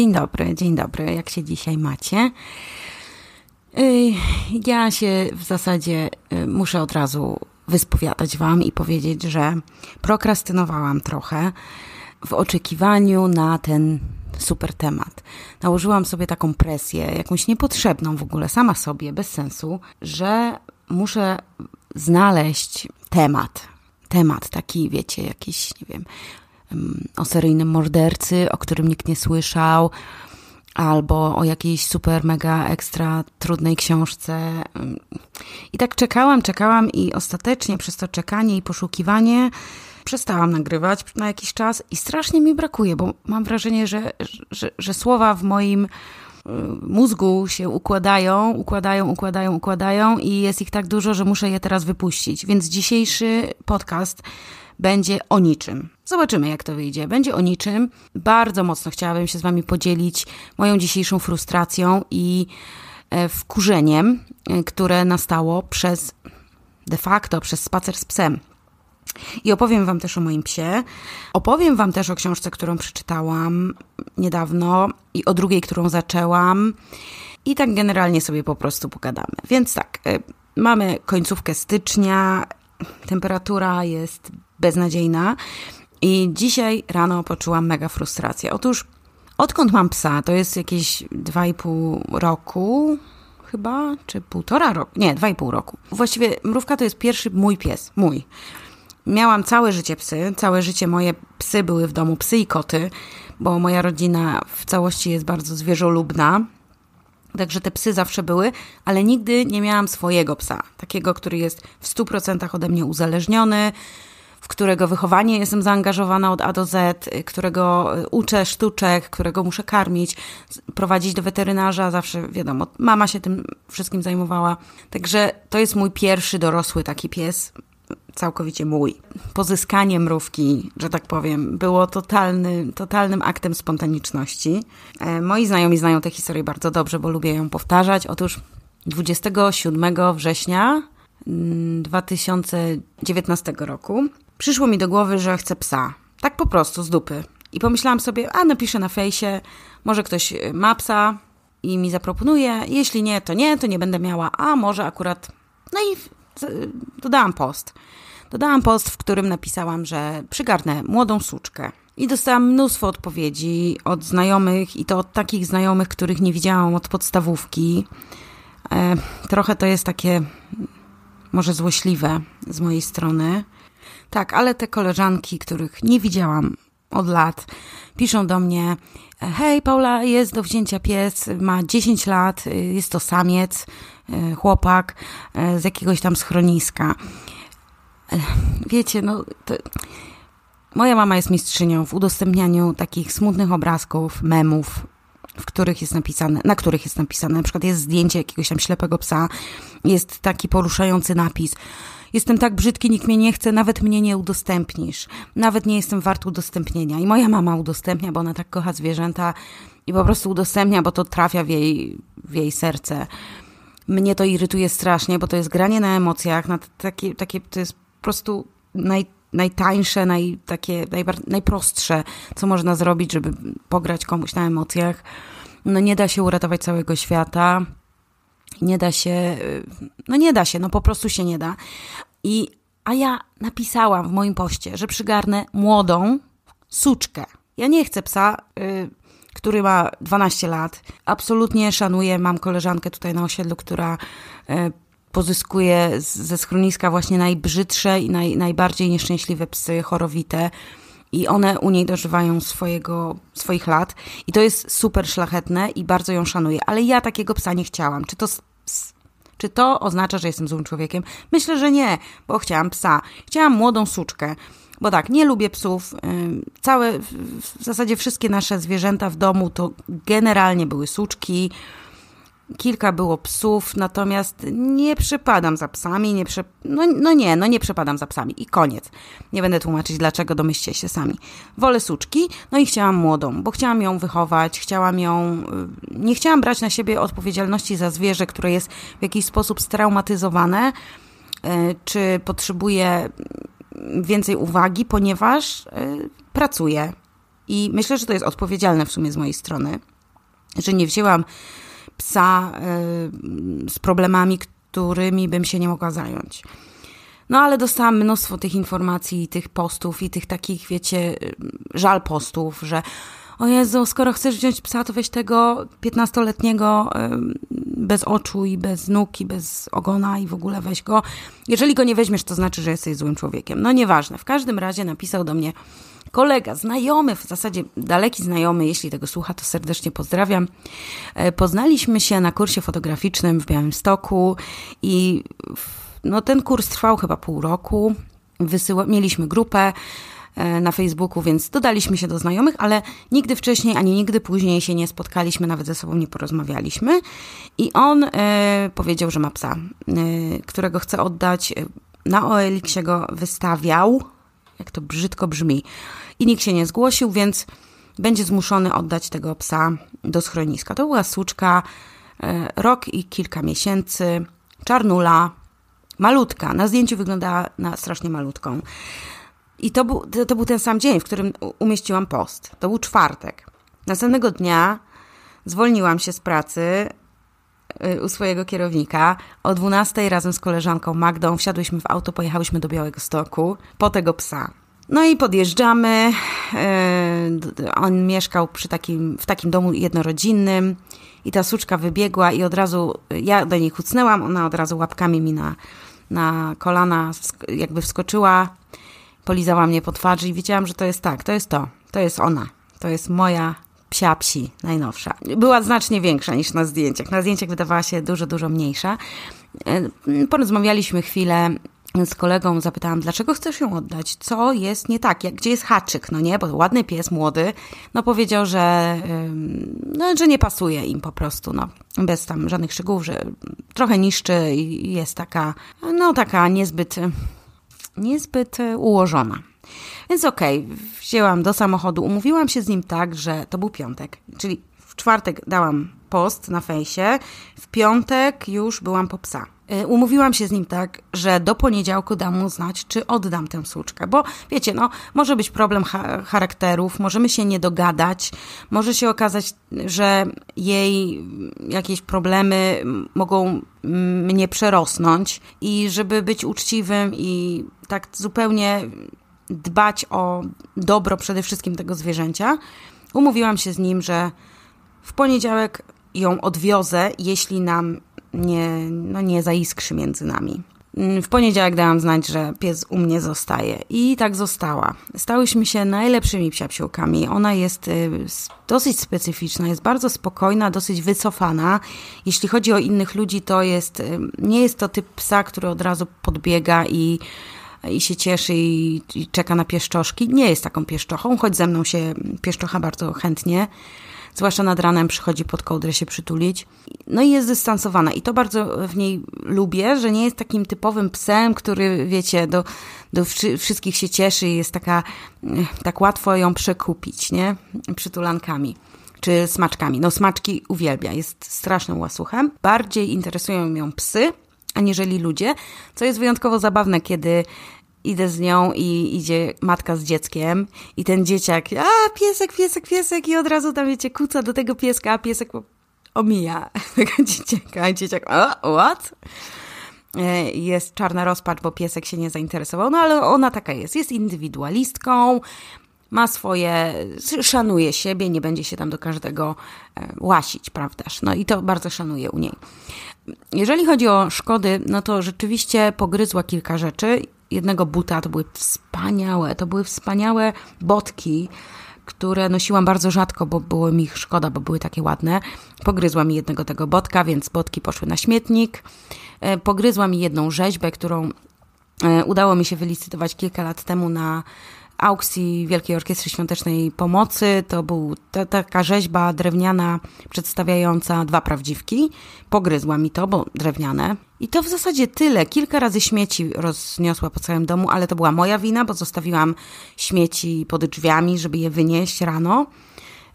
Dzień dobry, dzień dobry. Jak się dzisiaj macie? Y, ja się w zasadzie y, muszę od razu wyspowiadać Wam i powiedzieć, że prokrastynowałam trochę w oczekiwaniu na ten super temat. Nałożyłam sobie taką presję, jakąś niepotrzebną w ogóle, sama sobie, bez sensu, że muszę znaleźć temat. Temat taki, wiecie, jakiś, nie wiem, Mm, o seryjnym mordercy, o którym nikt nie słyszał, albo o jakiejś super, mega, ekstra trudnej książce. I tak czekałam, czekałam i ostatecznie przez to czekanie i poszukiwanie przestałam nagrywać na jakiś czas i strasznie mi brakuje, bo mam wrażenie, że, że, że słowa w moim y, mózgu się układają, układają, układają, układają i jest ich tak dużo, że muszę je teraz wypuścić. Więc dzisiejszy podcast będzie o niczym. Zobaczymy, jak to wyjdzie. Będzie o niczym. Bardzo mocno chciałabym się z Wami podzielić moją dzisiejszą frustracją i e, wkurzeniem, e, które nastało przez de facto przez spacer z psem. I opowiem Wam też o moim psie. Opowiem Wam też o książce, którą przeczytałam niedawno i o drugiej, którą zaczęłam. I tak generalnie sobie po prostu pogadamy. Więc tak, e, mamy końcówkę stycznia, temperatura jest beznadziejna. I dzisiaj rano poczułam mega frustrację. Otóż odkąd mam psa, to jest jakieś 2,5 roku, chyba, czy półtora roku, nie, dwa i pół roku. Właściwie mrówka to jest pierwszy mój pies, mój. Miałam całe życie psy, całe życie moje psy były w domu, psy i koty, bo moja rodzina w całości jest bardzo zwierzolubna. Także te psy zawsze były, ale nigdy nie miałam swojego psa, takiego, który jest w 100% ode mnie uzależniony, w którego wychowanie jestem zaangażowana od A do Z, którego y, uczę sztuczek, którego muszę karmić, prowadzić do weterynarza, zawsze wiadomo, mama się tym wszystkim zajmowała. Także to jest mój pierwszy dorosły taki pies, całkowicie mój. Pozyskanie mrówki, że tak powiem, było totalny, totalnym aktem spontaniczności. E, moi znajomi znają tę historię bardzo dobrze, bo lubię ją powtarzać. Otóż 27 września 2019 mm, roku przyszło mi do głowy, że chcę psa. Tak po prostu, z dupy. I pomyślałam sobie, a napiszę na fejsie, może ktoś y, ma psa i mi zaproponuje. Jeśli nie, to nie, to nie będę miała, a może akurat. No i y, dodałam post. Dodałam post, w którym napisałam, że przygarnę młodą suczkę. I dostałam mnóstwo odpowiedzi od znajomych i to od takich znajomych, których nie widziałam od podstawówki. E, trochę to jest takie mm, może złośliwe z mojej strony, tak, ale te koleżanki, których nie widziałam od lat, piszą do mnie: Hej, Paula, jest do wzięcia pies, ma 10 lat, y, jest to samiec, y, chłopak y, z jakiegoś tam schroniska. Wiecie, no. To... Moja mama jest mistrzynią w udostępnianiu takich smutnych obrazków, memów, w których jest napisane, na których jest napisane, na przykład jest zdjęcie jakiegoś tam ślepego psa, jest taki poruszający napis – jestem tak brzydki, nikt mnie nie chce, nawet mnie nie udostępnisz. Nawet nie jestem wart udostępnienia. I moja mama udostępnia, bo ona tak kocha zwierzęta i po prostu udostępnia, bo to trafia w jej, w jej serce. Mnie to irytuje strasznie, bo to jest granie na emocjach, na takie, takie to jest po prostu naj, najtańsze, naj, takie najbar- najprostsze, co można zrobić, żeby pograć komuś na emocjach. No nie da się uratować całego świata. Nie da się, y, no nie da się, no po prostu się nie da. I, a ja napisałam w moim poście, że przygarnę młodą suczkę. Ja nie chcę psa, y, który ma 12 lat. Absolutnie szanuję, mam koleżankę tutaj na osiedlu, która y, pozyskuje z, ze schroniska właśnie najbrzydsze i naj, najbardziej nieszczęśliwe psy chorowite i one u niej dożywają swojego, swoich lat i to jest super szlachetne i bardzo ją szanuję, ale ja takiego psa nie chciałam. Czy to, czy to oznacza, że jestem złym człowiekiem? Myślę, że nie, bo chciałam psa. Chciałam młodą suczkę. Bo tak, nie lubię psów. Całe, w zasadzie wszystkie nasze zwierzęta w domu to generalnie były suczki. Kilka było psów, natomiast nie przepadam za psami, nie prze... no, no nie, no nie przepadam za psami i koniec. Nie będę tłumaczyć dlaczego, domyślcie się sami. Wolę suczki, no i chciałam młodą, bo chciałam ją wychować, chciałam ją, y, nie chciałam brać na siebie odpowiedzialności za zwierzę, które jest w jakiś sposób straumatyzowane, y, czy potrzebuje więcej uwagi, ponieważ y, pracuję. I myślę, że to jest odpowiedzialne w sumie z mojej strony, że nie wzięłam psa e, z problemami, którymi bym się nie mogła zająć. No ale dostałam mnóstwo tych informacji, tych postów i tych takich, wiecie, żal postów, że o Jezu, skoro chcesz wziąć psa, to weź tego 15-letniego bez oczu i bez nóg i bez ogona i w ogóle weź go. Jeżeli go nie weźmiesz, to znaczy, że jesteś złym człowiekiem. No nieważne. W każdym razie napisał do mnie kolega, znajomy, w zasadzie daleki znajomy, jeśli tego słucha, to serdecznie pozdrawiam. E, poznaliśmy się na kursie fotograficznym w Białymstoku i no, ten kurs trwał chyba pół roku. Wysyła, mieliśmy grupę e, na Facebooku, więc dodaliśmy się do znajomych, ale nigdy wcześniej ani nigdy później się nie spotkaliśmy, nawet ze sobą nie porozmawialiśmy. I on y, powiedział, że ma psa, y, którego chce oddać. Na OLX się go wystawiał jak to brzydko brzmi. I nikt się nie zgłosił, więc będzie zmuszony oddać tego psa do schroniska. To była suczka, e, rok i kilka miesięcy, czarnula, malutka. Na zdjęciu wyglądała na strasznie malutką. I to był, to, to był ten sam dzień, w którym umieściłam post. To był czwartek. Następnego dnia zwolniłam się z pracy, Y, u swojego kierownika. O 12 razem z koleżanką Magdą wsiadłyśmy w auto, pojechałyśmy do Białego Stoku po tego psa. No i podjeżdżamy. Y, on mieszkał przy takim, w takim domu jednorodzinnym i ta suczka wybiegła i od razu ja do niej kucnęłam, ona od razu łapkami mi na, na kolana jakby wskoczyła, polizała mnie po twarzy i widziałam, że to jest tak, to jest to, to jest ona, to jest moja psia psi, najnowsza. Była znacznie większa niż na zdjęciach. Na zdjęciach wydawała się dużo, dużo mniejsza. E, porozmawialiśmy chwilę z kolegą, zapytałam, dlaczego chcesz ją oddać? Co jest nie tak? Jak, gdzie jest haczyk? No nie, bo ładny pies, młody, no powiedział, że, no, że nie pasuje im po prostu, no. Bez tam żadnych szczegółów, że trochę niszczy i jest taka, no taka niezbyt, niezbyt e, ułożona. Więc okej, okay, wzięłam do samochodu, umówiłam się z nim tak, że to był piątek, czyli w czwartek dałam post na fejsie, w piątek już byłam po psa. Y, umówiłam się z nim tak, że do poniedziałku dam mu znać, czy oddam tę słuczkę, bo wiecie, no, może być problem charakterów, możemy się nie dogadać, może się okazać, że jej jakieś problemy mogą mnie przerosnąć i żeby być uczciwym i tak zupełnie dbać o dobro przede wszystkim tego zwierzęcia, umówiłam się z nim, że w poniedziałek ją odwiozę, jeśli nam nie, no nie zaiskrzy między nami. W poniedziałek dałam znać, że pies u mnie zostaje i tak została. Stałyśmy się najlepszymi psiapsiłkami. Ona jest y, dosyć specyficzna, jest bardzo spokojna, dosyć wycofana. Jeśli chodzi o innych ludzi, to jest, y, nie jest to typ psa, który od razu podbiega i i się cieszy i, i czeka na pieszczoszki. Nie jest taką pieszczochą, choć ze mną się pieszczocha bardzo chętnie zwłaszcza nad ranem przychodzi pod kołdrę się przytulić. No i jest dystansowana i to bardzo w niej lubię, że nie jest takim typowym psem, który wiecie, do, do wszystkich się cieszy i jest taka, tak łatwo ją przekupić, nie? Przytulankami. Czy smaczkami. No, smaczki uwielbia, jest strasznym łasuchem. Bardziej interesują ją psy, aniżeli ludzie, co jest wyjątkowo zabawne, kiedy idę z nią i idzie matka z dzieckiem i ten dzieciak, a piesek, piesek, piesek i od razu tam wiecie, kuca do tego pieska, a piesek omija tego dzieciaka, a dzieciak, a, what? E, jest czarna rozpacz, bo piesek się nie zainteresował, no ale ona taka jest, jest indywidualistką, ma swoje, szanuje siebie, nie będzie się tam do każdego e, łasić, prawdaż? No i to bardzo szanuję u niej. Jeżeli chodzi o szkody, no to rzeczywiście pogryzła kilka rzeczy. Jednego buta to były wspaniałe, to były wspaniałe botki, które nosiłam bardzo rzadko, bo było mi ich szkoda, bo były takie ładne. Pogryzła mi jednego tego botka, więc botki poszły na śmietnik. E, pogryzła mi jedną rzeźbę, którą e, udało mi się wylicytować kilka lat temu na aukcji Wielkiej Orkiestry Świątecznej Pomocy. To była taka rzeźba drewniana przedstawiająca dwa prawdziwki. Pogryzła mi to, bo drewniane. I to w zasadzie tyle. Kilka razy śmieci rozniosła po całym domu, ale to była moja wina, bo zostawiłam śmieci pod drzwiami, żeby je wynieść rano.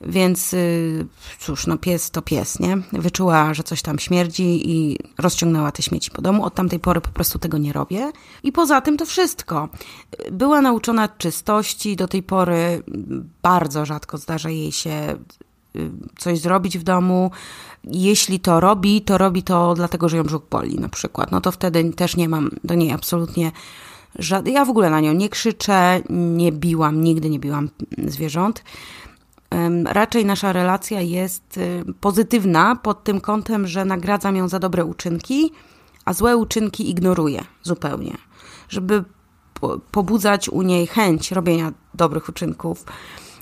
Więc y, cóż, no pies to pies, nie? Wyczuła, że coś tam śmierdzi i rozciągnęła te śmieci po domu. Od tamtej pory po prostu tego nie robię. I poza tym to wszystko. Była nauczona czystości, do tej pory bardzo rzadko zdarza jej się y, coś zrobić w domu. Jeśli to robi, to robi to dlatego, że ją brzuch boli na przykład. No to wtedy też nie mam do niej absolutnie żadnej. Ja w ogóle na nią nie krzyczę, nie biłam, nigdy nie biłam zwierząt Raczej nasza relacja jest y, pozytywna pod tym kątem, że nagradzam ją za dobre uczynki, a złe uczynki ignoruję zupełnie. Żeby pobudzać u niej chęć robienia dobrych uczynków.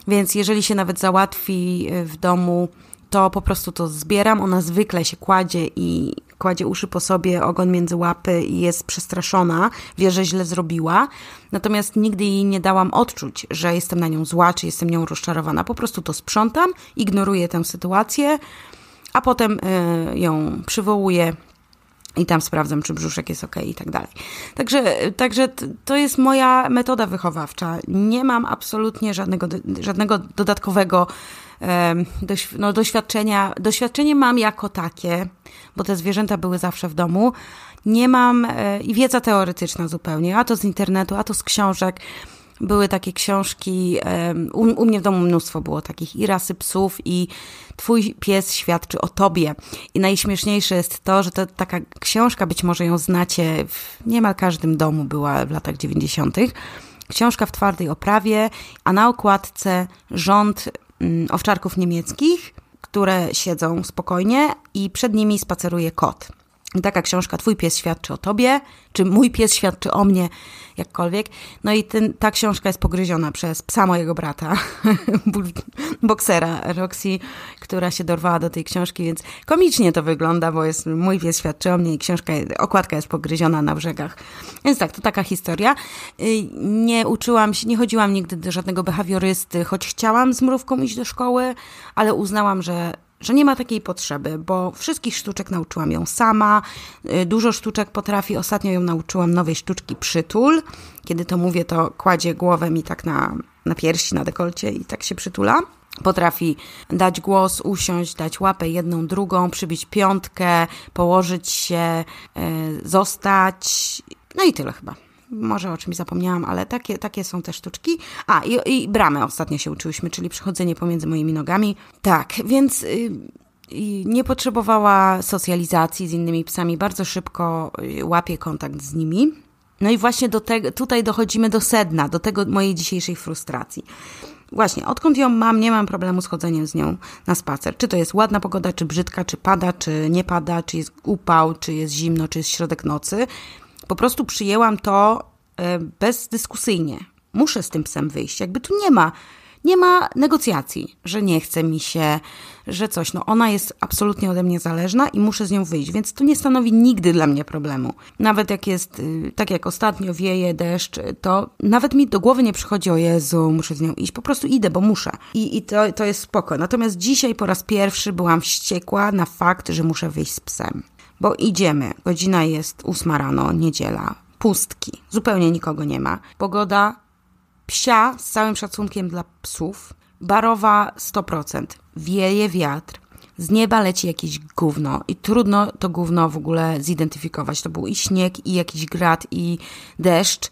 Więc jeżeli się nawet załatwi y, w domu, to po prostu to zbieram. Ona zwykle się kładzie i kładzie uszy po sobie, ogon między łapy i jest przestraszona, wie, że źle zrobiła. Natomiast nigdy jej nie dałam odczuć, że jestem na nią zła, czy jestem nią rozczarowana. Po prostu to sprzątam, ignoruję tę sytuację, a potem y, ją przywołuję, i tam sprawdzam, czy brzuszek jest ok i tak dalej. Także, także to jest moja metoda wychowawcza. Nie mam absolutnie żadnego, żadnego dodatkowego no, doświadczenia, doświadczenie mam jako takie, bo te zwierzęta były zawsze w domu. Nie mam e, i wiedza teoretyczna zupełnie, a to z internetu, a to z książek. Były takie książki, u, u mnie w domu mnóstwo było takich i rasy psów, i Twój pies świadczy o tobie. I najśmieszniejsze jest to, że to taka książka, być może ją znacie, w niemal każdym domu była w latach 90. Książka w twardej oprawie, a na okładce rząd Mm, owczarków niemieckich, które siedzą spokojnie i przed nimi spaceruje kot. Taka książka Twój pies świadczy o tobie, czy Mój pies świadczy o mnie, jakkolwiek. No i ten, ta książka jest pogryziona przez psa mojego brata, boksera Roxy, która się dorwała do tej książki, więc komicznie to wygląda, bo jest Mój pies świadczy o mnie i książka, okładka jest pogryziona na brzegach. Więc tak, to taka historia. Y, nie uczyłam się, nie chodziłam nigdy do żadnego behawiorysty, choć chciałam z mrówką iść do szkoły, ale uznałam, że że nie ma takiej potrzeby, bo wszystkich sztuczek nauczyłam ją sama, y, dużo sztuczek potrafi, ostatnio ją nauczyłam nowej sztuczki przytul. Kiedy to mówię, to kładzie głowę mi tak na, na piersi, na dekolcie i tak się przytula. Potrafi dać głos, usiąść, dać łapę jedną, drugą, przybić piątkę, położyć się, y, zostać. No i tyle chyba. Może o czymś zapomniałam, ale takie, takie są te sztuczki. A, i, i bramę ostatnio się uczyłyśmy, czyli przechodzenie pomiędzy moimi nogami. Tak, więc y, nie potrzebowała socjalizacji z innymi psami, bardzo szybko y, łapie kontakt z nimi. No i właśnie do te, tutaj dochodzimy do sedna, do tego mojej dzisiejszej frustracji. Właśnie, odkąd ją mam, nie mam problemu z chodzeniem z nią na spacer. Czy to jest ładna pogoda, czy brzydka, czy pada, czy nie pada, czy jest upał, czy jest zimno, czy jest środek nocy po prostu przyjęłam to e, bezdyskusyjnie. Muszę z tym psem wyjść. Jakby tu nie ma, nie ma negocjacji, że nie chce mi się, że coś. No ona jest absolutnie ode mnie zależna i muszę z nią wyjść, więc to nie stanowi nigdy dla mnie problemu. Nawet jak jest, y, tak jak ostatnio wieje deszcz, to nawet mi do głowy nie przychodzi, o Jezu, muszę z nią iść, po prostu idę, bo muszę. I, i to, to jest spoko. Natomiast dzisiaj po raz pierwszy byłam wściekła na fakt, że muszę wyjść z psem bo idziemy. Godzina jest ósma rano, niedziela, pustki, zupełnie nikogo nie ma. Pogoda psia, z całym szacunkiem dla psów, barowa 100%, wieje wiatr, z nieba leci jakieś gówno i trudno to gówno w ogóle zidentyfikować. To był i śnieg, i jakiś grad, i deszcz.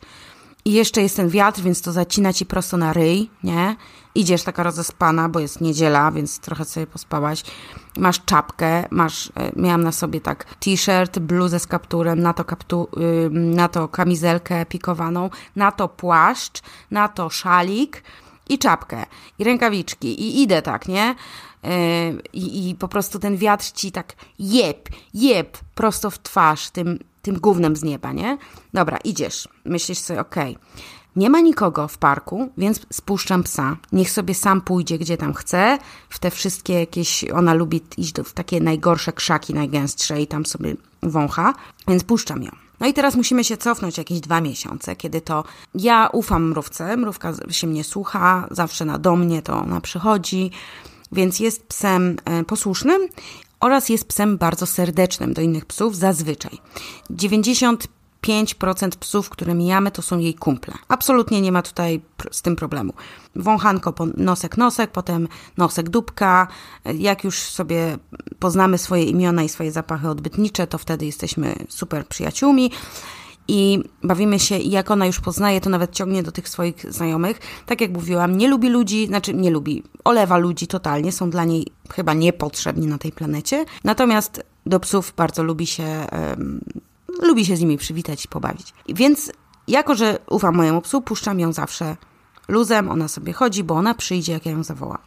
I jeszcze jest ten wiatr, więc to zacina ci prosto na ryj, nie? idziesz taka rozespana, bo jest niedziela, więc trochę sobie pospałaś. Masz czapkę, masz, e, miałam na sobie tak t-shirt, bluzę z kapturem, na to, kaptu, na to kamizelkę pikowaną, na to płaszcz, na to szalik i czapkę, i rękawiczki, i idę tak, nie? E, I, i po prostu ten wiatr ci tak jeb, jeb prosto w twarz tym, tym gównem z nieba, nie? Dobra, idziesz, myślisz sobie, okej. Okay nie ma nikogo w parku, więc spuszczam psa. Niech sobie sam pójdzie, gdzie tam chce, w te wszystkie jakieś, ona lubi iść w takie najgorsze krzaki, najgęstsze i tam sobie wącha, więc puszczam ją. No i teraz musimy się cofnąć jakieś dwa miesiące, kiedy to ja ufam mrówce, mrówka się mnie słucha, zawsze na do mnie to ona przychodzi, więc jest psem e, posłusznym oraz jest psem bardzo serdecznym do innych psów zazwyczaj. 95 5% psów, które mijamy, to są jej kumple. Absolutnie nie ma tutaj z tym problemu. Wąchanko po nosek, nosek, potem nosek, dupka. Jak już sobie poznamy swoje imiona i swoje zapachy odbytnicze, to wtedy jesteśmy super przyjaciółmi i bawimy się i jak ona już poznaje, to nawet ciągnie do tych swoich znajomych. Tak jak mówiłam, nie lubi ludzi, znaczy nie lubi, olewa ludzi totalnie, są dla niej chyba niepotrzebni na tej planecie. Natomiast do psów bardzo lubi się lubi się z nimi przywitać i pobawić. Więc jako, że ufam mojemu psu, puszczam ją zawsze luzem, ona sobie chodzi, bo ona przyjdzie, jak ja ją zawołam.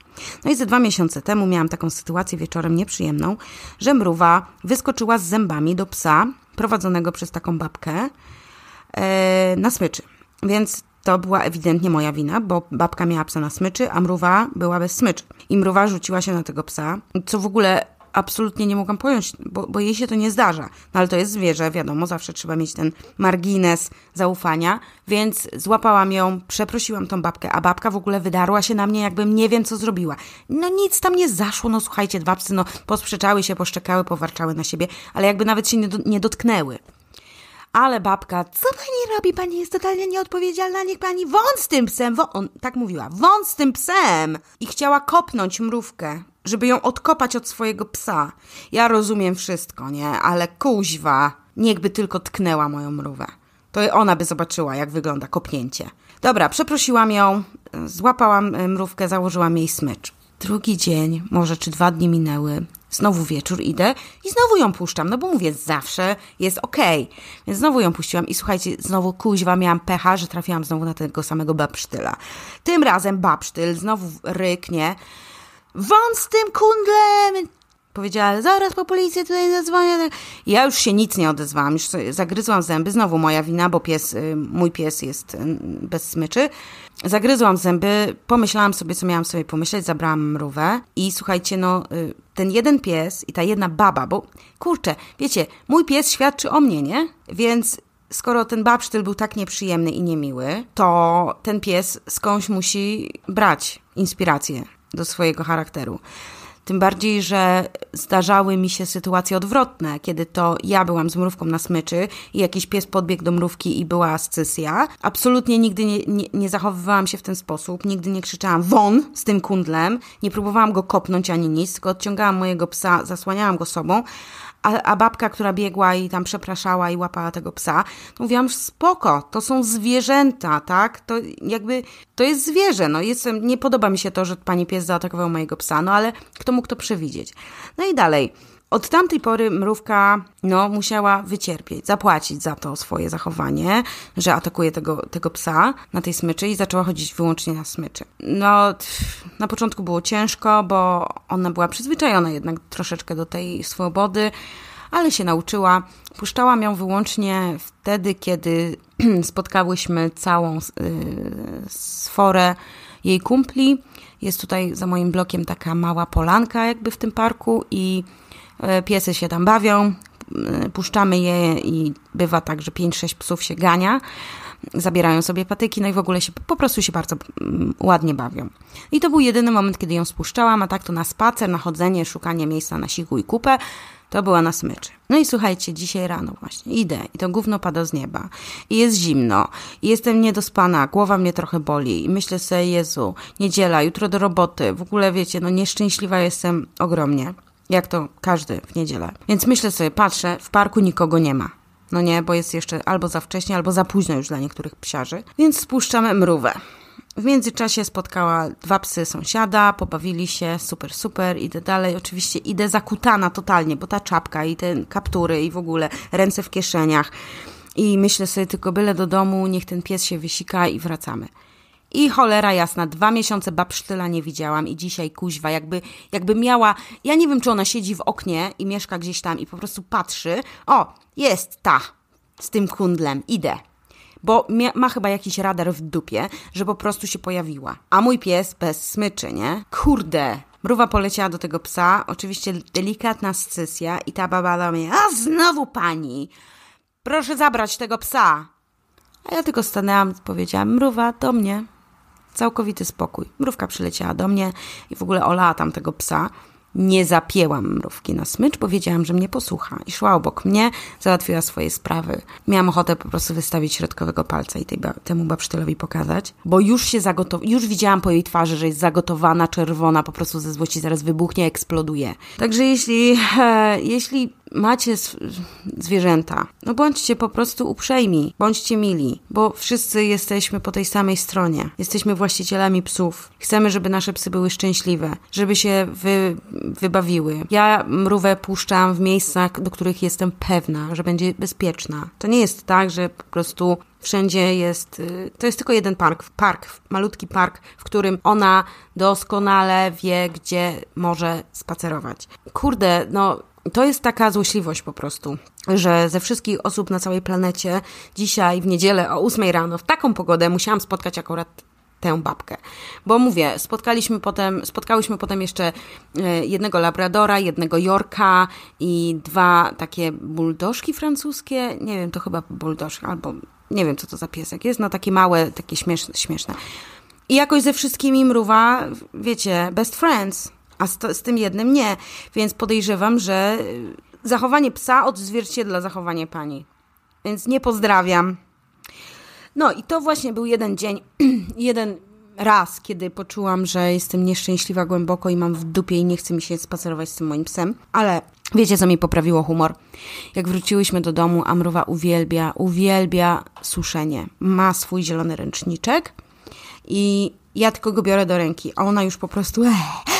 No i ze dwa miesiące temu miałam taką sytuację wieczorem nieprzyjemną, że mrówa wyskoczyła z zębami do psa prowadzonego przez taką babkę e, na smyczy. Więc to była ewidentnie moja wina, bo babka miała psa na smyczy, a mrówa była bez smyczy. I mrówa rzuciła się na tego psa, co w ogóle absolutnie nie mogłam pojąć, bo, bo jej się to nie zdarza. No ale to jest zwierzę, wiadomo, zawsze trzeba mieć ten margines zaufania, więc złapałam ją, przeprosiłam tą babkę, a babka w ogóle wydarła się na mnie, jakbym nie wiem, co zrobiła. No nic tam nie zaszło, no słuchajcie, dwa psy, no posprzeczały się, poszczekały, powarczały na siebie, ale jakby nawet się nie, do, nie dotknęły. Ale babka, co pani robi? Pani jest totalnie nieodpowiedzialna, niech pani wąt z tym psem, wą, on, tak mówiła, wąt z tym psem! I chciała kopnąć mrówkę żeby ją odkopać od swojego psa. Ja rozumiem wszystko, nie? Ale kuźwa, by tylko tknęła moją mrówę. To ona by zobaczyła, jak wygląda kopnięcie. Dobra, przeprosiłam ją, złapałam y, mrówkę, założyłam jej smycz. Drugi dzień, może czy dwa dni minęły, znowu wieczór idę i znowu ją puszczam, no bo mówię, zawsze jest okej. Okay. Więc znowu ją puściłam i słuchajcie, znowu kuźwa miałam pecha, że trafiłam znowu na tego samego babsztyla. Tym razem babsztyl znowu ryknie Won z tym kundlem! Powiedziała, zaraz po policję tutaj zadzwonię. Ja już się nic nie odezwałam, już zagryzłam zęby, znowu moja wina, bo pies, y, mój pies jest y, bez smyczy. Zagryzłam zęby, pomyślałam sobie, co miałam sobie pomyśleć, zabrałam mrówę i słuchajcie, no y, ten jeden pies i ta jedna baba, bo kurczę, wiecie, mój pies świadczy o mnie, nie? Więc skoro ten babsztyl był tak nieprzyjemny i niemiły, to ten pies skądś musi brać inspirację do swojego charakteru. Tym bardziej, że zdarzały mi się sytuacje odwrotne, kiedy to ja byłam z mrówką na smyczy i jakiś pies podbiegł do mrówki i była scysja. Absolutnie nigdy nie, nie, nie, zachowywałam się w ten sposób, nigdy nie krzyczałam won z tym kundlem, nie próbowałam go kopnąć ani nic, tylko odciągałam mojego psa, zasłaniałam go sobą, a, a, babka, która biegła i tam przepraszała i łapała tego psa, to mówiłam, spoko, to są zwierzęta, tak? To jakby, to jest zwierzę, no jestem, nie podoba mi się to, że pani pies zaatakował mojego psa, no ale kto mógł to przewidzieć? No i dalej. Od tamtej pory mrówka no, musiała wycierpieć, zapłacić za to swoje zachowanie, że atakuje tego, tego psa na tej smyczy i zaczęła chodzić wyłącznie na smyczy. No, na początku było ciężko, bo ona była przyzwyczajona jednak troszeczkę do tej swobody, ale się nauczyła. Puszczałam ją wyłącznie wtedy, kiedy spotkałyśmy całą y, sforę jej kumpli. Jest tutaj za moim blokiem taka mała polanka, jakby w tym parku, i E, piesy się tam bawią, puszczamy je i bywa tak, że 5-6 psów się gania, zabierają sobie patyki, no i w ogóle się po prostu się bardzo mm, ładnie bawią. I to był jedyny moment, kiedy ją spuszczałam, a tak to na spacer, na chodzenie, szukanie miejsca na siku i kupę, to była na smyczy. No i słuchajcie, dzisiaj rano właśnie idę i to gówno pada z nieba. I jest zimno. I jestem niedospana, głowa mnie trochę boli. I myślę sobie, Jezu, niedziela, jutro do roboty. W ogóle wiecie, no nieszczęśliwa jestem ogromnie jak to każdy w niedzielę. Więc myślę sobie, patrzę, w parku nikogo nie ma. No nie, bo jest jeszcze albo za wcześnie, albo za późno już dla niektórych psiarzy. Więc spuszczamy mrówę. W międzyczasie spotkała dwa psy sąsiada, pobawili się, super, super, idę dalej. Oczywiście idę zakutana totalnie, bo ta czapka i te kaptury i w ogóle ręce w kieszeniach. I myślę sobie tylko byle do domu, niech ten pies się wysika i wracamy. I cholera jasna, dwa miesiące babsztyla nie widziałam i dzisiaj kuźwa, jakby, jakby miała, ja nie wiem czy ona siedzi w oknie i mieszka gdzieś tam i po prostu patrzy, o, jest ta z tym kundlem, idę bo ma chyba jakiś radar w dupie, że po prostu się pojawiła. A mój pies bez smyczy, nie? Kurde! Mruwa poleciała do tego psa, oczywiście delikatna scysja i ta baba do mnie, a znowu pani! Proszę zabrać tego psa! A ja tylko stanęłam powiedziałam, mruwa, do mnie. Całkowity spokój. Mrówka przyleciała do mnie i w ogóle olała tam tego psa. Nie zapięłam mrówki na smycz, bo wiedziałam, że mnie posłucha. I szła obok mnie, załatwiła swoje sprawy. Miałam ochotę po prostu wystawić środkowego palca i tej ba temu babsztylowi pokazać, bo już się zagotowała, już widziałam po jej twarzy, że jest zagotowana, czerwona, po prostu ze złości zaraz wybuchnie, eksploduje. Także jeśli, e, jeśli macie zwierzęta, no bądźcie po prostu uprzejmi, bądźcie mili, bo wszyscy jesteśmy po tej samej stronie. Jesteśmy właścicielami psów. Chcemy, żeby nasze psy były szczęśliwe, żeby się wy, wybawiły. Ja mrówę puszczam w miejscach, do których jestem pewna, że będzie bezpieczna. To nie jest tak, że po prostu wszędzie jest, y, to jest tylko jeden park, park, malutki park, w którym ona doskonale wie, gdzie może spacerować. Kurde, no to jest taka złośliwość po prostu, że ze wszystkich osób na całej planecie dzisiaj w niedzielę o 8 rano w taką pogodę musiałam spotkać akurat tę babkę. Bo mówię, spotkaliśmy potem, spotkałyśmy potem jeszcze e, jednego labradora, jednego jorka i dwa takie buldożki francuskie. Nie wiem, to chyba buldożki albo nie wiem, co to za piesek jest. No takie małe, takie śmieszne. śmieszne. I jakoś ze wszystkimi mruwa, wiecie, best friends a z, to, z tym jednym nie. Więc podejrzewam, że y, zachowanie psa odzwierciedla zachowanie pani. Więc nie pozdrawiam. No i to właśnie był jeden dzień, jeden raz, kiedy poczułam, że jestem nieszczęśliwa głęboko i mam w dupie i nie chce mi się spacerować z tym moim psem, ale wiecie, co mi poprawiło humor? Jak wróciłyśmy do domu, Amrowa uwielbia, uwielbia suszenie. Ma swój zielony ręczniczek i ja tylko go biorę do ręki, a ona już po prostu... Ee,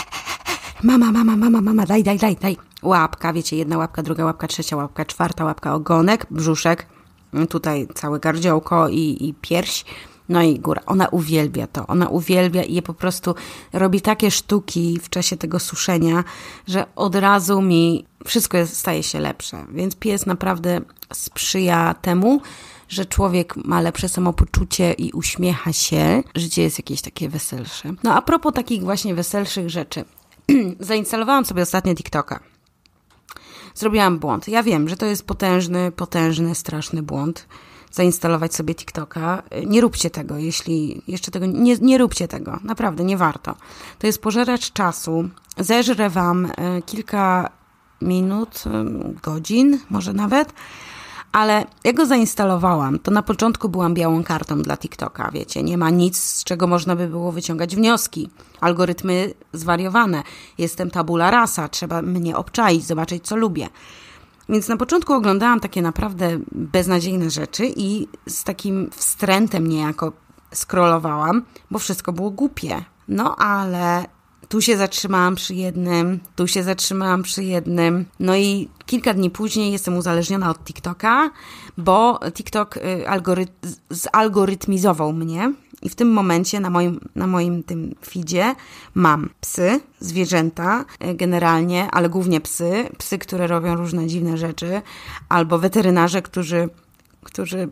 mama, mama, mama, mama, daj, daj, daj, daj. Łapka, wiecie, jedna łapka, druga łapka, trzecia łapka, czwarta łapka, ogonek, brzuszek, mm, tutaj całe gardziołko i, i pierś. No i góra. Ona uwielbia to. Ona uwielbia i je po prostu robi takie sztuki w czasie tego suszenia, że od razu mi wszystko jest, staje się lepsze. Więc pies naprawdę sprzyja temu, że człowiek ma lepsze samopoczucie i uśmiecha się. Życie jest jakieś takie weselsze. No a propos takich właśnie weselszych rzeczy. zainstalowałam sobie ostatnio TikToka. Zrobiłam błąd. Ja wiem, że to jest potężny, potężny, straszny błąd. Zainstalować sobie TikToka. Nie róbcie tego, jeśli jeszcze tego nie, nie róbcie tego. Naprawdę nie warto. To jest pożeracz czasu. Zeżrę wam e, kilka minut, e, godzin, może nawet ale jak go zainstalowałam. To na początku byłam białą kartą dla TikToka, wiecie, nie ma nic, z czego można by było wyciągać wnioski. Algorytmy zwariowane. Jestem tabula rasa, trzeba mnie obczaić, zobaczyć, co lubię. Więc na początku oglądałam takie naprawdę beznadziejne rzeczy i z takim wstrętem niejako scrollowałam, bo wszystko było głupie. No ale tu się zatrzymałam przy jednym, tu się zatrzymałam przy jednym. No i kilka dni później jestem uzależniona od TikToka, bo TikTok y, algorytm, zalgorytmizował mnie. I w tym momencie na moim, na moim tym feedzie mam psy, zwierzęta y, generalnie, ale głównie psy. Psy, które robią różne dziwne rzeczy, albo weterynarze, którzy, którzy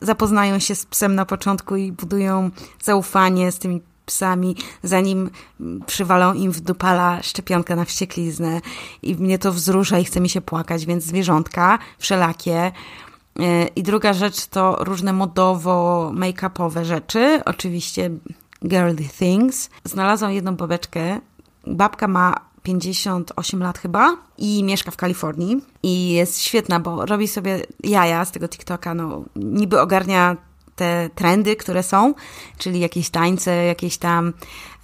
zapoznają się z psem na początku i budują zaufanie z tymi psami, zanim przywalą im w dupala szczepionkę na wściekliznę. I mnie to wzrusza i chce mi się płakać, więc zwierzątka wszelakie. E, I druga rzecz to różne modowo make-upowe rzeczy, oczywiście girly things. Znalazłam jedną babeczkę. Babka ma 58 lat chyba i mieszka w Kalifornii i jest świetna, bo robi sobie jaja z tego TikToka, no niby ogarnia te trendy, które są, czyli jakieś tańce, jakieś tam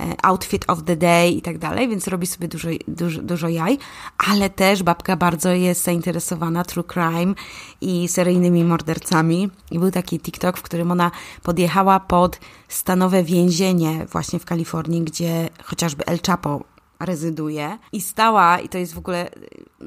e, outfit of the day i tak dalej, więc robi sobie dużo, dużo, dużo jaj, ale też babka bardzo jest zainteresowana true crime i seryjnymi mordercami. I był taki TikTok, w którym ona podjechała pod stanowe więzienie właśnie w Kalifornii, gdzie chociażby El Chapo rezyduje i stała, i to jest w ogóle e,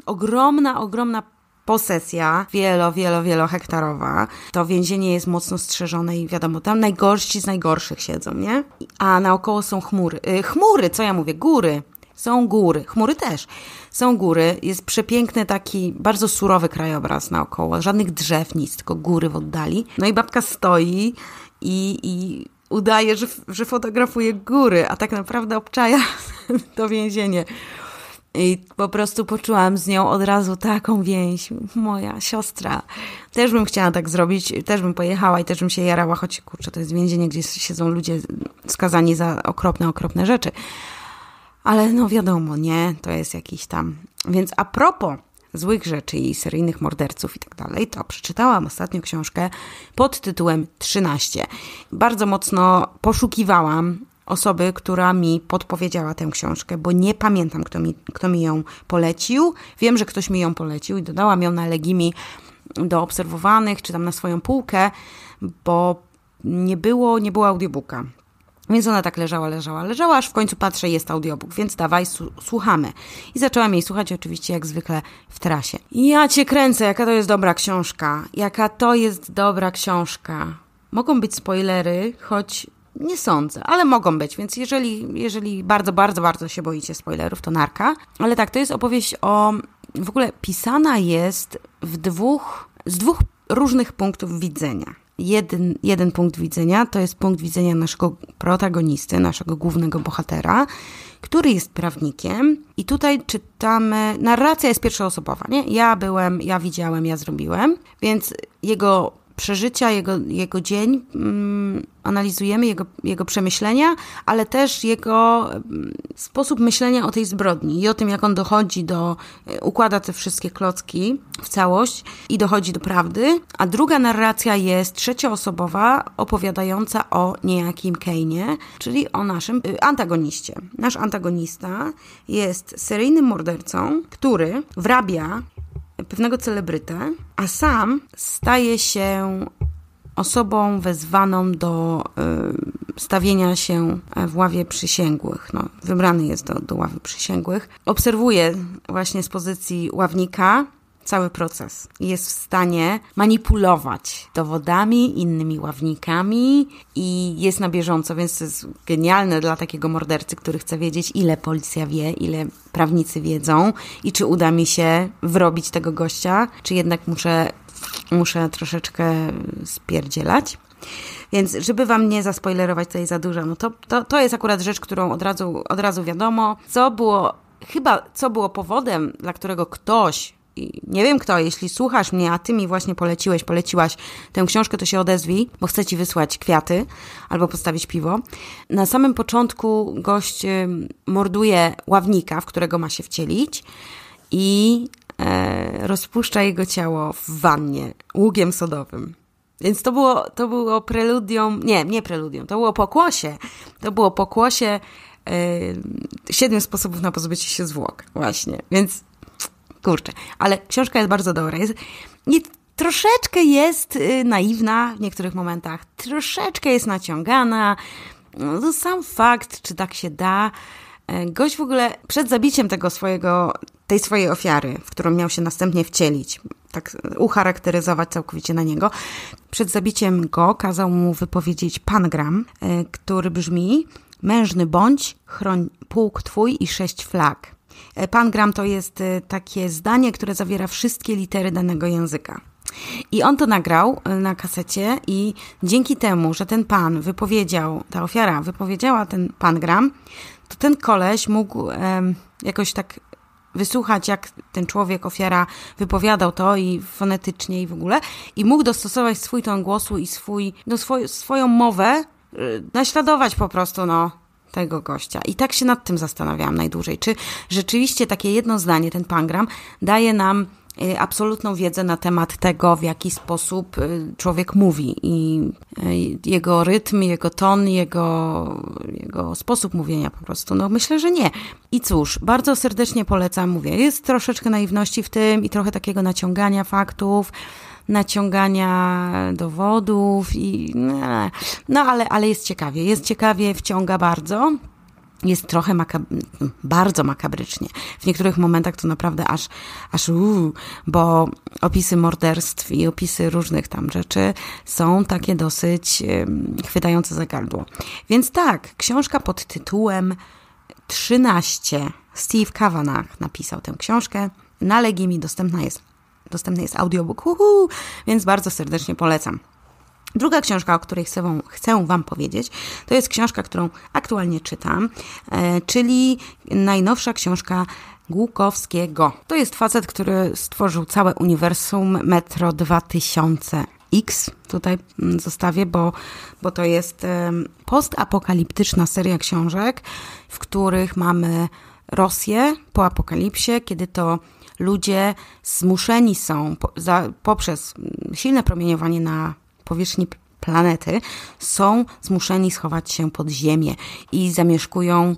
ogromna, ogromna posesja wielo, wielo, wielohektarowa. To więzienie jest mocno strzeżone i wiadomo, tam najgorsi z najgorszych siedzą, nie? A naokoło są chmury. Y, chmury, co ja mówię? Góry. Są góry, chmury też. Są góry, jest przepiękny taki bardzo surowy krajobraz naokoło, żadnych drzew, nic, tylko góry w oddali. No i babka stoi i, i udaje, że, że fotografuje góry, a tak naprawdę obczaja to więzienie. I po prostu poczułam z nią od razu taką więź. Moja siostra. Też bym chciała tak zrobić, też bym pojechała i też bym się jarała, choć kurczę, to jest więzienie, gdzie siedzą ludzie skazani za okropne, okropne rzeczy. Ale no wiadomo, nie, to jest jakiś tam. Więc a propos złych rzeczy i seryjnych morderców i tak dalej, to przeczytałam ostatnio książkę pod tytułem 13. Bardzo mocno poszukiwałam osoby, która mi podpowiedziała tę książkę, bo nie pamiętam, kto mi, kto mi ją polecił. Wiem, że ktoś mi ją polecił i dodałam ją na Legimi do obserwowanych, czy tam na swoją półkę, bo nie było, nie było audiobooka. Więc ona tak leżała, leżała, leżała, aż w końcu patrzę, jest audiobook, więc dawaj, słuchamy. I zaczęłam jej słuchać oczywiście jak zwykle w trasie. Ja cię kręcę, jaka to jest dobra książka, jaka to jest dobra książka. Mogą być spoilery, choć nie sądzę, ale mogą być, więc jeżeli, jeżeli bardzo, bardzo, bardzo się boicie spoilerów, to narka. Ale tak, to jest opowieść o. W ogóle pisana jest w dwóch, z dwóch różnych punktów widzenia. Jeden, jeden punkt widzenia to jest punkt widzenia naszego protagonisty, naszego głównego bohatera, który jest prawnikiem. I tutaj czytamy, narracja jest pierwszoosobowa, nie? Ja byłem, ja widziałem, ja zrobiłem, więc jego przeżycia, jego, jego dzień, mm, analizujemy jego, jego przemyślenia, ale też jego mm, sposób myślenia o tej zbrodni i o tym, jak on dochodzi do, e, układa te wszystkie klocki w całość i dochodzi do prawdy. A druga narracja jest trzecioosobowa, opowiadająca o niejakim Kejnie, czyli o naszym y, antagoniście. Nasz antagonista jest seryjnym mordercą, który wrabia pewnego celebrytę, a sam staje się osobą wezwaną do y, stawienia się e, w ławie przysięgłych. No, wybrany jest do, do ławy przysięgłych. Obserwuje właśnie z pozycji ławnika cały proces. Jest w stanie manipulować dowodami, innymi ławnikami i jest na bieżąco, więc to jest genialne dla takiego mordercy, który chce wiedzieć, ile policja wie, ile prawnicy wiedzą i czy uda mi się wrobić tego gościa, czy jednak muszę, muszę troszeczkę spierdzielać. Więc żeby wam nie zaspoilerować tutaj za dużo, no to, to, to jest akurat rzecz, którą od razu, od razu wiadomo, co było chyba co było powodem, dla którego ktoś nie wiem kto, jeśli słuchasz mnie, a ty mi właśnie poleciłeś, poleciłaś tę książkę, to się odezwij, bo chcę ci wysłać kwiaty albo postawić piwo. Na samym początku gość y, morduje ławnika, w którego ma się wcielić i e, rozpuszcza jego ciało w wannie ługiem sodowym. Więc to było, to było preludium, nie, nie preludium, to było pokłosie. To było pokłosie y, siedmiu sposobów na pozbycie się zwłok, właśnie. Więc kurczę. Ale książka jest bardzo dobra. Jest, nie, troszeczkę jest y, naiwna w niektórych momentach, troszeczkę jest naciągana. No to sam fakt, czy tak się da. E, gość w ogóle przed zabiciem tego swojego, tej swojej ofiary, w którą miał się następnie wcielić, tak ucharakteryzować całkowicie na niego, przed zabiciem go kazał mu wypowiedzieć pangram, e, który brzmi mężny bądź, chroń pułk twój i sześć flag. E, pangram to jest e, takie zdanie, które zawiera wszystkie litery danego języka. I on to nagrał e, na kasecie i dzięki temu, że ten pan wypowiedział, ta ofiara wypowiedziała ten pangram, to ten koleś mógł jakoś tak wysłuchać, jak ten człowiek, ofiara wypowiadał to i fonetycznie i w ogóle i mógł dostosować swój ton głosu i swój, no, swoją mowę, y, naśladować po prostu, no, tego gościa. I tak się nad tym zastanawiałam najdłużej, czy rzeczywiście takie jedno zdanie, ten pangram, daje nam y, absolutną wiedzę na temat tego, w jaki sposób y, człowiek mówi i y, jego rytm, jego ton, jego, jego sposób mówienia po prostu. No myślę, że nie. I cóż, bardzo serdecznie polecam, mówię, jest troszeczkę naiwności w tym i trochę takiego naciągania faktów, naciągania dowodów i no, no ale, ale jest ciekawie, jest ciekawie, wciąga bardzo jest trochę makab bardzo makabrycznie. W niektórych momentach to naprawdę aż, aż uu, bo opisy morderstw i opisy różnych tam rzeczy są takie dosyć um, chwytające za gardło. Więc tak, książka pod tytułem 13. Steve Kavanagh napisał tę książkę. Na Legimi dostępna jest dostępny jest audiobook, uhu, więc bardzo serdecznie polecam. Druga książka, o której chcę wam, chcę wam powiedzieć, to jest książka, którą aktualnie czytam, e, czyli najnowsza książka Głukowskiego. To jest facet, który stworzył całe uniwersum Metro 2000. X tutaj mm, zostawię, bo, bo to jest e, postapokaliptyczna seria książek, w których mamy Rosję po apokalipsie, kiedy to ludzie zmuszeni są poprzez silne promieniowanie na powierzchni planety, są zmuszeni schować się pod ziemię i zamieszkują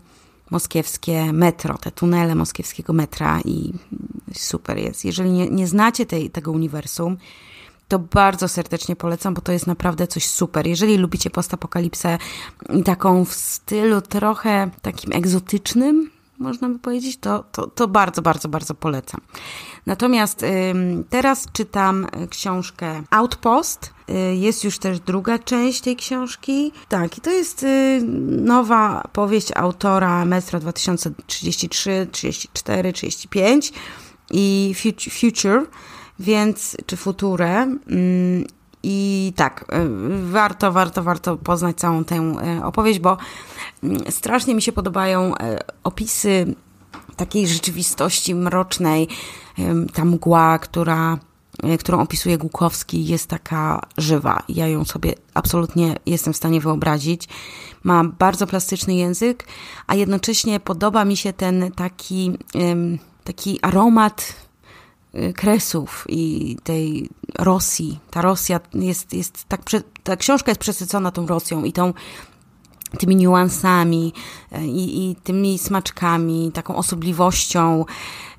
moskiewskie metro, te tunele moskiewskiego metra i super jest. Jeżeli nie, nie znacie tej, tego uniwersum, to bardzo serdecznie polecam, bo to jest naprawdę coś super. Jeżeli lubicie postapokalipsę taką w stylu trochę takim egzotycznym, można by powiedzieć, to, to, to bardzo, bardzo, bardzo polecam. Natomiast teraz czytam y, książkę Outpost. Y, jest już też druga część tej książki. Tak, i to jest y, nowa powieść autora Mestra 2033, 34, 35 i Future, więc, czy Future. Mm, i tak, y, warto, warto, warto poznać całą tę y, opowieść, bo mm, strasznie mi się podobają y, opisy takiej rzeczywistości mrocznej. Ta mgła, która, którą opisuje Gukowski, jest taka żywa. Ja ją sobie absolutnie jestem w stanie wyobrazić. Ma bardzo plastyczny język, a jednocześnie podoba mi się ten taki, taki aromat Y, Kresów i tej Rosji. Ta Rosja jest, jest tak, ta książka jest przesycona tą Rosją i tą, tymi niuansami y, i, i tymi smaczkami, taką osobliwością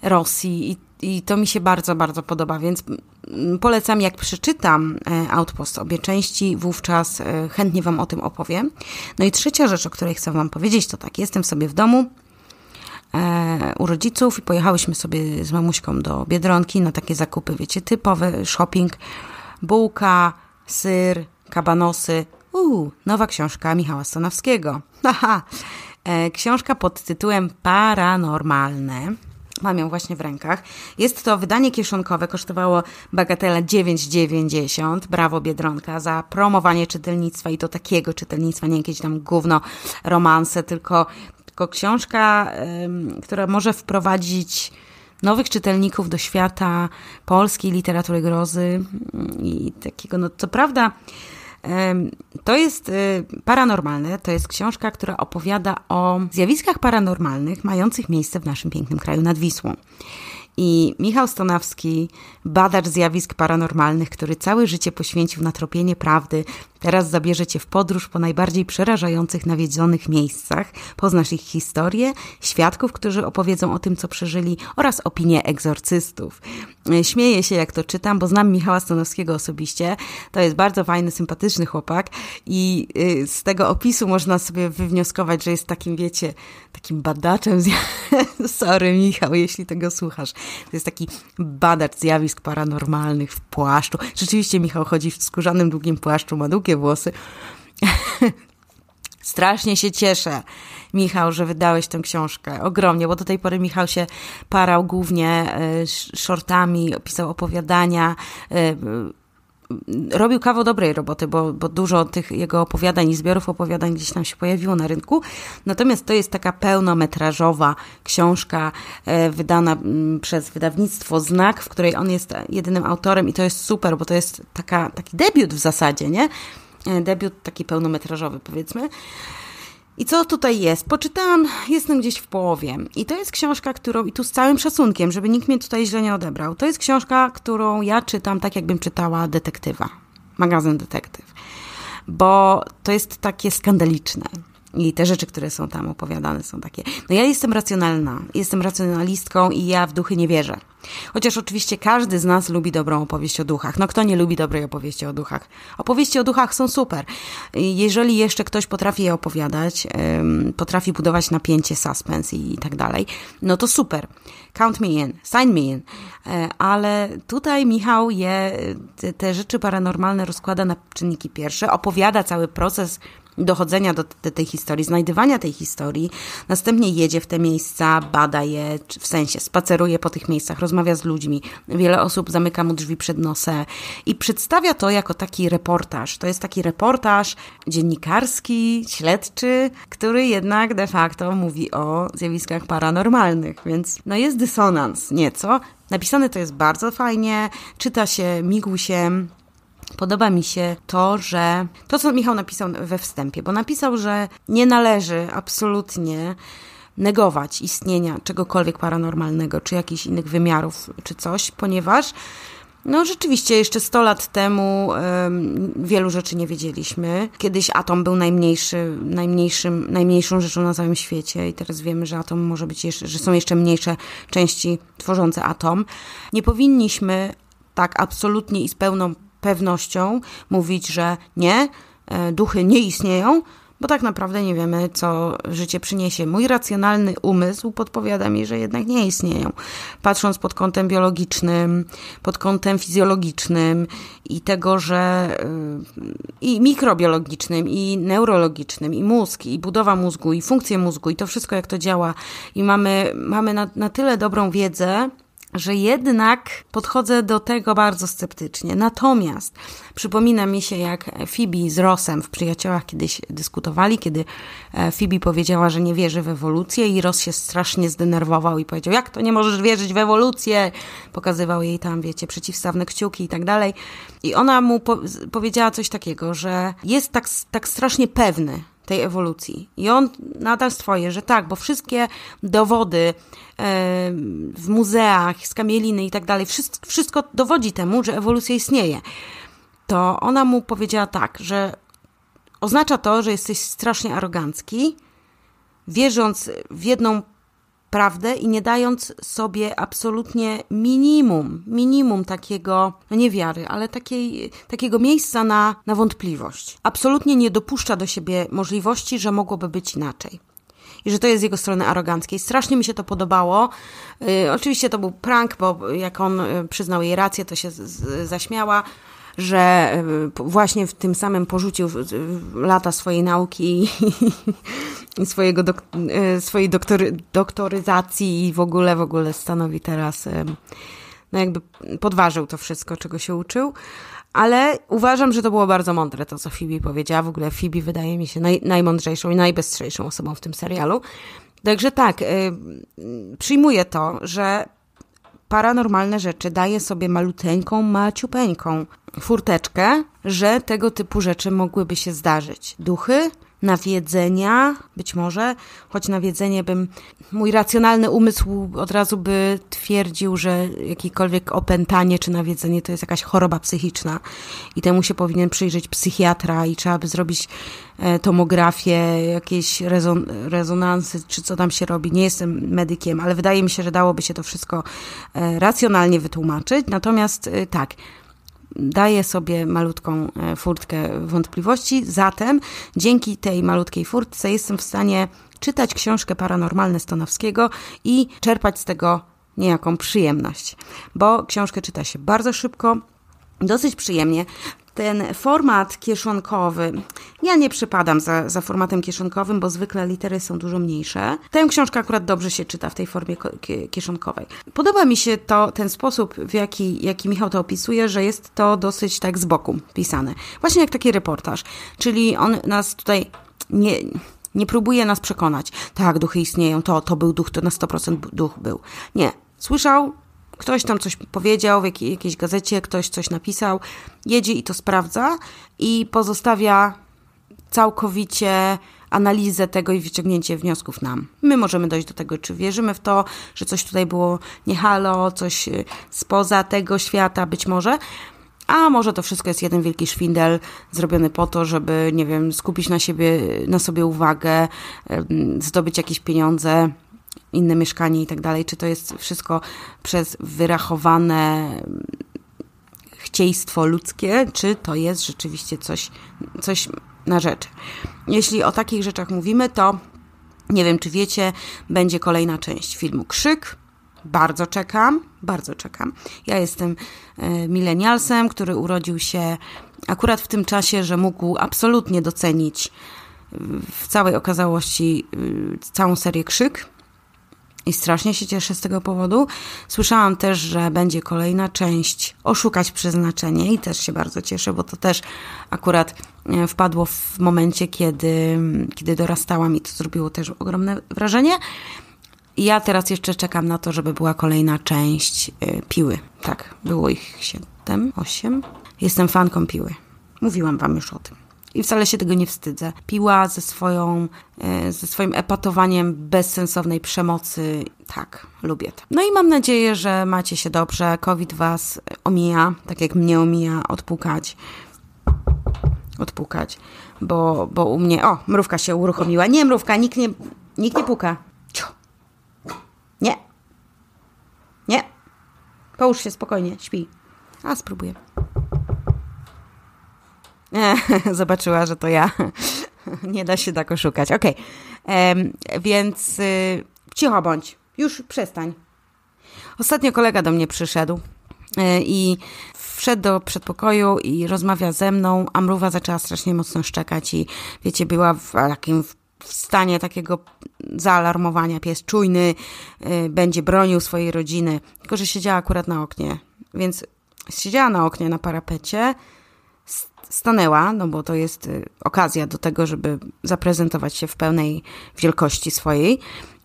Rosji i i to mi się bardzo, bardzo podoba, więc mm, polecam, jak przeczytam y, Outpost obie części, wówczas chętnie Wam o tym opowiem. No i trzecia rzecz, o której chcę Wam powiedzieć, to tak, jestem sobie w domu, E, u rodziców i pojechałyśmy sobie z mamuśką do Biedronki na takie zakupy, wiecie, typowy shopping, bułka, syr, kabanosy, uuu, nowa książka Michała Stanowskiego. Haha. E, książka pod tytułem Paranormalne. Mam ją właśnie w rękach. Jest to wydanie kieszonkowe, kosztowało bagatela 9,90. Brawo Biedronka za promowanie czytelnictwa i to takiego czytelnictwa, nie jakieś tam gówno romanse, tylko tylko książka, która może wprowadzić nowych czytelników do świata polskiej literatury grozy mm, i takiego, no co prawda, to jest y, paranormalne. To jest książka, która opowiada o zjawiskach paranormalnych mających miejsce w naszym pięknym kraju nad Wisłą. I Michał Stonawski, badacz zjawisk paranormalnych, który całe życie poświęcił na tropienie prawdy, Teraz zabierze Cię w podróż po najbardziej przerażających nawiedzonych miejscach, poznasz ich historię, świadków, którzy opowiedzą o tym, co przeżyli oraz opinie egzorcystów. E, śmieję się, jak to czytam, bo znam Michała Stanowskiego osobiście. To jest bardzo fajny, sympatyczny chłopak i e, z tego opisu można sobie wywnioskować, że jest takim, wiecie, takim badaczem. Sorry, Michał, jeśli tego słuchasz. To jest taki badacz zjawisk paranormalnych w płaszczu. Rzeczywiście Michał chodzi w skórzanym, długim płaszczu, ma długie krótkie włosy. Strasznie się cieszę, Michał, że wydałeś tę książkę. Ogromnie, bo do tej pory Michał się parał głównie e, shortami, pisał opowiadania, e, robił kawał dobrej roboty, bo, bo dużo tych jego opowiadań i zbiorów opowiadań gdzieś tam się pojawiło na rynku. Natomiast to jest taka pełnometrażowa książka e, wydana mm, przez wydawnictwo Znak, w której on jest jedynym autorem i to jest super, bo to jest taka, taki debiut w zasadzie, nie? E, debiut taki pełnometrażowy, powiedzmy. I co tutaj jest? Poczytałam, jestem gdzieś w połowie. I to jest książka, którą, i tu z całym szacunkiem, żeby nikt mnie tutaj źle nie odebrał, to jest książka, którą ja czytam tak, jakbym czytała detektywa, magazyn detektyw, bo to jest takie skandaliczne. I te rzeczy, które są tam opowiadane, są takie. No ja jestem racjonalna, jestem racjonalistką i ja w duchy nie wierzę. Chociaż oczywiście każdy z nas lubi dobrą opowieść o duchach. No kto nie lubi dobrej opowieści o duchach? Opowieści o duchach są super. Jeżeli jeszcze ktoś potrafi je opowiadać, potrafi budować napięcie, suspense i tak dalej, no to super. Count me in, sign me in. E, ale tutaj Michał je, te rzeczy paranormalne rozkłada na czynniki pierwsze, opowiada cały proces dochodzenia do, tej historii, znajdywania tej historii. Następnie jedzie w te miejsca, bada je, w sensie spaceruje po tych miejscach, rozmawia z ludźmi. Wiele osób zamyka mu drzwi przed nosem i przedstawia to jako taki reportaż. To jest taki reportaż dziennikarski, śledczy, który jednak de facto mówi o zjawiskach paranormalnych, więc no jest dysonans nieco. Napisane to jest bardzo fajnie, czyta się się. Podoba mi się to, że to, co Michał napisał we wstępie, bo napisał, że nie należy absolutnie negować istnienia czegokolwiek paranormalnego, czy jakichś innych wymiarów, czy coś, ponieważ no rzeczywiście, jeszcze 100 lat temu ym, wielu rzeczy nie wiedzieliśmy. Kiedyś atom był najmniejszy, najmniejszym, najmniejszą rzeczą na całym świecie i teraz wiemy, że atom może być jeszcze, że są jeszcze mniejsze części tworzące atom. Nie powinniśmy tak absolutnie i z pełną pewnością mówić, że nie, e, duchy nie istnieją, bo tak naprawdę nie wiemy, co życie przyniesie. Mój racjonalny umysł podpowiada mi, że jednak nie istnieją. Patrząc pod kątem biologicznym, pod kątem fizjologicznym i tego, że e, i mikrobiologicznym, i neurologicznym, i mózg, i budowa mózgu, i funkcje mózgu, i to wszystko, jak to działa, i mamy, mamy na, na tyle dobrą wiedzę, że jednak podchodzę do tego bardzo sceptycznie. Natomiast przypomina mi się, jak Phoebe z Rosem w Przyjaciołach kiedyś dyskutowali, kiedy e, Phoebe powiedziała, że nie wierzy w ewolucję i Ros się strasznie zdenerwował i powiedział, jak to nie możesz wierzyć w ewolucję? Pokazywał jej tam, wiecie, przeciwstawne kciuki i tak dalej. I ona mu po powiedziała coś takiego, że jest tak, tak strasznie pewny, tej ewolucji. I on nadal swoje, że tak, bo wszystkie dowody e, w muzeach, z kamieliny i tak dalej, wszystko dowodzi temu, że ewolucja istnieje. To ona mu powiedziała tak, że oznacza to, że jesteś strasznie arogancki, wierząc w jedną prawdę i nie dając sobie absolutnie minimum, minimum takiego, no nie wiary, ale takiej, takiego miejsca na, na wątpliwość. Absolutnie nie dopuszcza do siebie możliwości, że mogłoby być inaczej i że to jest z jego strony aroganckiej. Strasznie mi się to podobało. Y, oczywiście to był prank, bo jak on y, przyznał jej rację, to się z, z, zaśmiała że e, właśnie w tym samym porzucił lata swojej nauki i swojego dok e, swojej doktory doktoryzacji i w ogóle, w ogóle stanowi teraz, e, no jakby podważył to wszystko, czego się uczył. Ale uważam, że to było bardzo mądre to, co Phoebe powiedziała. W ogóle Phoebe wydaje mi się naj, najmądrzejszą i najbystrzejszą osobą w tym serialu. Także tak, przyjmuję to, że paranormalne rzeczy daje sobie maluteńką, maciupeńką furteczkę, że tego typu rzeczy mogłyby się zdarzyć. Duchy nawiedzenia, być może, choć nawiedzenie bym, mój racjonalny umysł od razu by twierdził, że jakiekolwiek opętanie czy nawiedzenie to jest jakaś choroba psychiczna i temu się powinien przyjrzeć psychiatra i trzeba by zrobić e, tomografię, jakieś rezon rezonansy, czy co tam się robi. Nie jestem medykiem, ale wydaje mi się, że dałoby się to wszystko e, racjonalnie wytłumaczyć. Natomiast e, tak, daje sobie malutką e, furtkę wątpliwości. Zatem dzięki tej malutkiej furtce jestem w stanie czytać książkę Paranormalne Stanowskiego i czerpać z tego niejaką przyjemność, bo książkę czyta się bardzo szybko, dosyć przyjemnie ten format kieszonkowy. Ja nie przypadam za, za formatem kieszonkowym, bo zwykle litery są dużo mniejsze. Tę książkę akurat dobrze się czyta w tej formie kieszonkowej. Podoba mi się to ten sposób, w jaki, jaki Michał to opisuje, że jest to dosyć tak z boku pisane. Właśnie jak taki reportaż. Czyli on nas tutaj nie. Nie próbuje nas przekonać, tak, duchy istnieją, to, to był duch, to na 100% duch był. Nie, słyszał, Ktoś tam coś powiedział w jakiej, jakiejś gazecie, ktoś coś napisał, jedzie i to sprawdza i pozostawia całkowicie analizę tego i wyciągnięcie wniosków nam. My możemy dojść do tego, czy wierzymy w to, że coś tutaj było niehalo, coś y, spoza tego świata być może. A może to wszystko jest jeden wielki szwindel zrobiony po to, żeby, nie wiem, skupić na, siebie, na sobie uwagę, zdobyć jakieś pieniądze, inne mieszkanie i tak dalej, czy to jest wszystko przez wyrachowane chciejstwo ludzkie, czy to jest rzeczywiście coś, coś na rzeczy. Jeśli o takich rzeczach mówimy, to nie wiem, czy wiecie, będzie kolejna część filmu Krzyk. Bardzo czekam, bardzo czekam. Ja jestem e, milenialsem, który urodził się akurat w tym czasie, że mógł absolutnie docenić w całej okazałości y, całą serię Krzyk i strasznie się cieszę z tego powodu. Słyszałam też, że będzie kolejna część Oszukać Przeznaczenie i też się bardzo cieszę, bo to też akurat e, wpadło w momencie, kiedy, kiedy dorastałam i to zrobiło też ogromne wrażenie. Ja teraz jeszcze czekam na to, żeby była kolejna część e, piły. Tak, było ich 7, 8. Jestem fanką piły. Mówiłam Wam już o tym. I wcale się tego nie wstydzę. Piła ze, swoją, e, ze swoim epatowaniem bezsensownej przemocy. Tak, lubię to. No i mam nadzieję, że macie się dobrze. COVID was omija, tak jak mnie omija, odpukać. Odpukać, bo, bo u mnie. O, mrówka się uruchomiła. Nie, mrówka, nikt nie, nikt nie puka. Ciu. Nie. Nie. Połóż się spokojnie, śpi. A spróbuję. Zobaczyła, że to ja. Nie da się tak oszukać. Okej, okay. więc y, cicho bądź. Już przestań. Ostatnio kolega do mnie przyszedł y, i wszedł do przedpokoju i rozmawia ze mną, a mruwa zaczęła strasznie mocno szczekać i wiecie, była w takim w stanie takiego zaalarmowania. Pies czujny, y, będzie bronił swojej rodziny. Tylko, że siedziała akurat na oknie. Więc siedziała na oknie, na parapecie, stanęła, no bo to jest y, okazja do tego, żeby zaprezentować się w pełnej wielkości swojej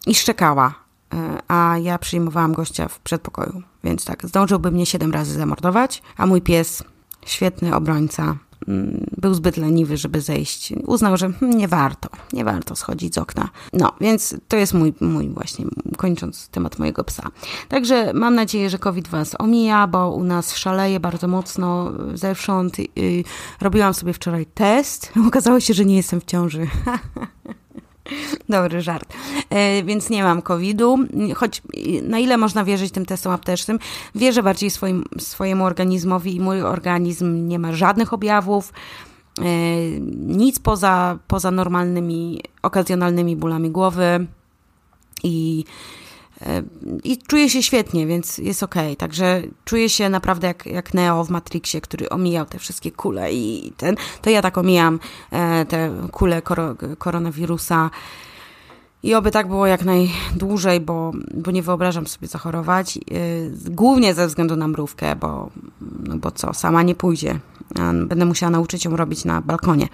i szczekała. Y, a ja przyjmowałam gościa w przedpokoju, więc tak, zdążyłby mnie siedem razy zamordować, a mój pies, świetny obrońca, Mm, był zbyt leniwy, żeby zejść. Uznał, że hmm, nie warto, nie warto schodzić z okna. No, więc to jest mój, mój właśnie, kończąc temat mojego psa. Także mam nadzieję, że COVID Was omija, bo u nas szaleje bardzo mocno y, zewsząd. Y, robiłam sobie wczoraj test. Okazało się, że nie jestem w ciąży. Dobry żart. E, więc nie mam COVID-u, choć na ile można wierzyć tym testom aptecznym, wierzę bardziej swoim, swojemu organizmowi i mój organizm nie ma żadnych objawów, e, nic poza, poza normalnymi, okazjonalnymi bólami głowy i i czuję się świetnie, więc jest okej. Okay. Także czuję się naprawdę jak, jak Neo w Matrixie, który omijał te wszystkie kule i ten. To ja tak omijam e, te kule kor koronawirusa. I oby tak było jak najdłużej, bo, bo nie wyobrażam sobie zachorować. E, głównie ze względu na mrówkę, bo, no bo co, sama nie pójdzie. Będę musiała nauczyć ją robić na balkonie.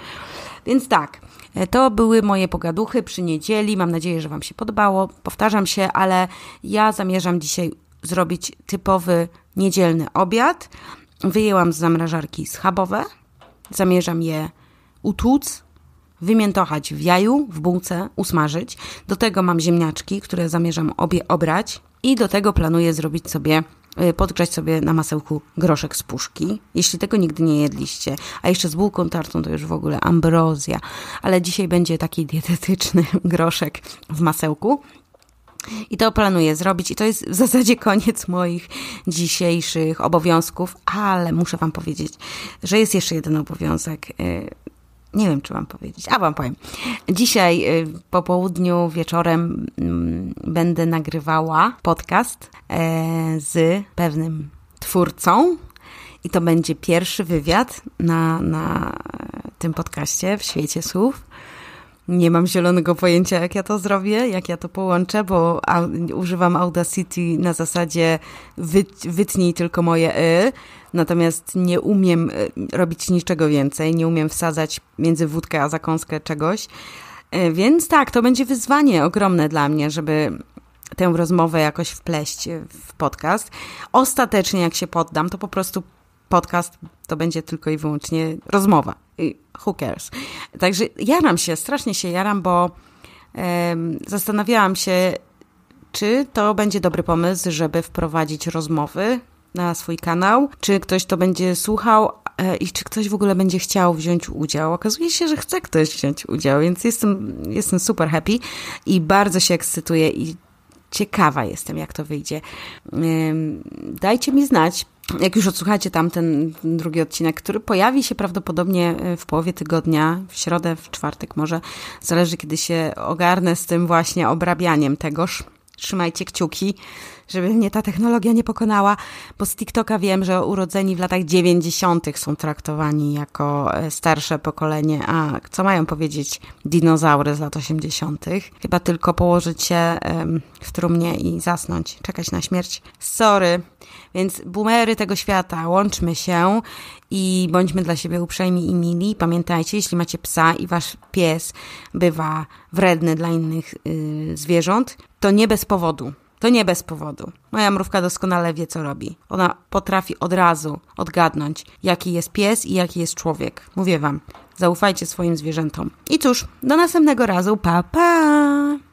Więc tak. E, to były moje pogaduchy przy niedzieli. Mam nadzieję, że Wam się podobało. Powtarzam się, ale ja zamierzam dzisiaj zrobić typowy niedzielny obiad. Wyjęłam z zamrażarki schabowe. Zamierzam je utłuc, wymiętochać w jaju, w bułce, usmażyć. Do tego mam ziemniaczki, które zamierzam obie obrać i do tego planuję zrobić sobie Y, podgrzać sobie na masełku groszek z puszki, jeśli tego nigdy nie jedliście. A jeszcze z bułką tartą to już w ogóle ambrozja. Ale dzisiaj będzie taki dietetyczny groszek w masełku. I to planuję zrobić, i to jest w zasadzie koniec moich dzisiejszych obowiązków, ale muszę Wam powiedzieć, że jest jeszcze jeden obowiązek, y, nie wiem, czy mam powiedzieć, a wam powiem. Dzisiaj y, po południu wieczorem mm, będę nagrywała podcast e, z pewnym twórcą i to będzie pierwszy wywiad na, na tym podcaście w świecie słów. Nie mam zielonego pojęcia, jak ja to zrobię, jak ja to połączę, bo używam Audacity na zasadzie wy wytnij tylko moje y natomiast nie umiem e, robić niczego więcej, nie umiem wsadzać między wódkę a zakąskę czegoś. E, więc tak, to będzie wyzwanie ogromne dla mnie, żeby tę rozmowę jakoś wpleść e, w podcast. Ostatecznie, jak się poddam, to po prostu podcast to będzie tylko i wyłącznie rozmowa. Who cares? Także jaram się, strasznie się jaram, bo zastanawiałam się, czy to będzie dobry pomysł, żeby wprowadzić rozmowy na swój kanał, czy ktoś to będzie słuchał e, i czy ktoś w ogóle będzie chciał wziąć udział. Okazuje się, że chce ktoś wziąć udział, więc jestem, jestem super happy i bardzo się ekscytuję i ciekawa jestem, jak to wyjdzie. Dajcie mi znać, jak już odsłuchacie tamten drugi odcinek, który pojawi się prawdopodobnie e, w połowie tygodnia, w środę, w czwartek może, zależy kiedy się ogarnę z tym właśnie obrabianiem tegoż. Trzymajcie kciuki żeby mnie ta technologia nie pokonała, bo z TikToka wiem, że urodzeni w latach 90. są traktowani jako e, starsze pokolenie, a co mają powiedzieć dinozaury z lat 80.? Chyba tylko położyć się w trumnie i zasnąć, czekać na śmierć. Sorry. Więc boomery tego świata, łączmy się i bądźmy dla siebie uprzejmi i mili. Pamiętajcie, jeśli macie psa i wasz pies bywa wredny dla innych y, zwierząt, to nie bez powodu. To nie bez powodu. Moja mrówka doskonale wie, co robi. Ona potrafi od razu odgadnąć, jaki jest pies i jaki jest człowiek. Mówię wam, zaufajcie swoim zwierzętom. I cóż, do następnego razu, pa pa!